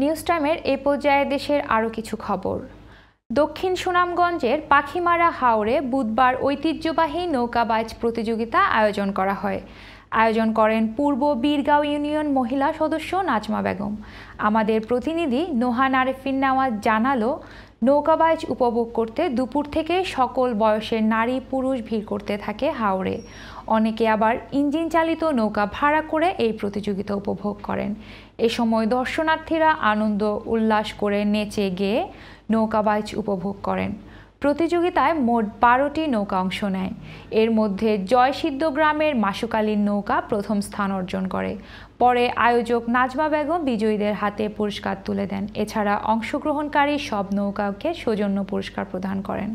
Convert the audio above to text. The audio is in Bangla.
নিউজ টাইমের এ পর্যায়ে দেশের আরও কিছু খবর দক্ষিণ সুনামগঞ্জের পাখিমারা হাওরে বুধবার ঐতিহ্যবাহী নৌকাবাজ প্রতিযোগিতা আয়োজন করা হয় আয়োজন করেন পূর্ব বীরগাঁও ইউনিয়ন মহিলা সদস্য নাজমা বেগম আমাদের প্রতিনিধি নোহান আরেফিন নাওয়াজ জানালো নৌকাবাইজ উপভোগ করতে দুপুর থেকে সকল বয়সের নারী পুরুষ ভিড় করতে থাকে হাওড়ে অনেকে আবার ইঞ্জিন চালিত নৌকা ভাড়া করে এই প্রতিযোগিতা উপভোগ করেন এ সময় দর্শনার্থীরা আনন্দ উল্লাস করে নেচে গেয়ে নৌকাবাইজ উপভোগ করেন প্রতিযোগিতায় মোট বারোটি নৌকা অংশ নেয় এর মধ্যে জয়সিদ্ধ গ্রামের মাসুকালীন নৌকা প্রথম স্থান অর্জন করে পরে আয়োজক নাজমা বেগম বিজয়ীদের হাতে পুরস্কার তুলে দেন এছাড়া অংশগ্রহণকারী সব নৌকাকে সৌজন্য পুরস্কার প্রদান করেন